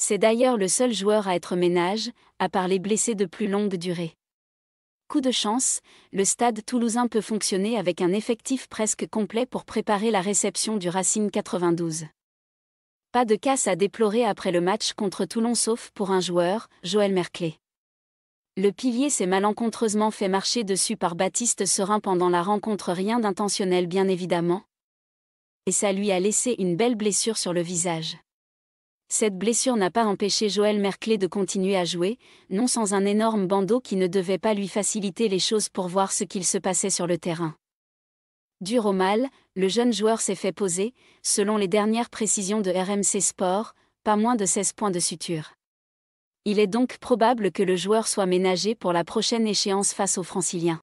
C'est d'ailleurs le seul joueur à être ménage, à part les blessés de plus longue durée. Coup de chance, le stade toulousain peut fonctionner avec un effectif presque complet pour préparer la réception du Racing 92. Pas de casse à déplorer après le match contre Toulon sauf pour un joueur, Joël Merclé. Le pilier s'est malencontreusement fait marcher dessus par Baptiste Serin pendant la rencontre, rien d'intentionnel bien évidemment. Et ça lui a laissé une belle blessure sur le visage. Cette blessure n'a pas empêché Joël Merclé de continuer à jouer, non sans un énorme bandeau qui ne devait pas lui faciliter les choses pour voir ce qu'il se passait sur le terrain. Dur au mal, le jeune joueur s'est fait poser, selon les dernières précisions de RMC Sport, pas moins de 16 points de suture. Il est donc probable que le joueur soit ménagé pour la prochaine échéance face aux Franciliens.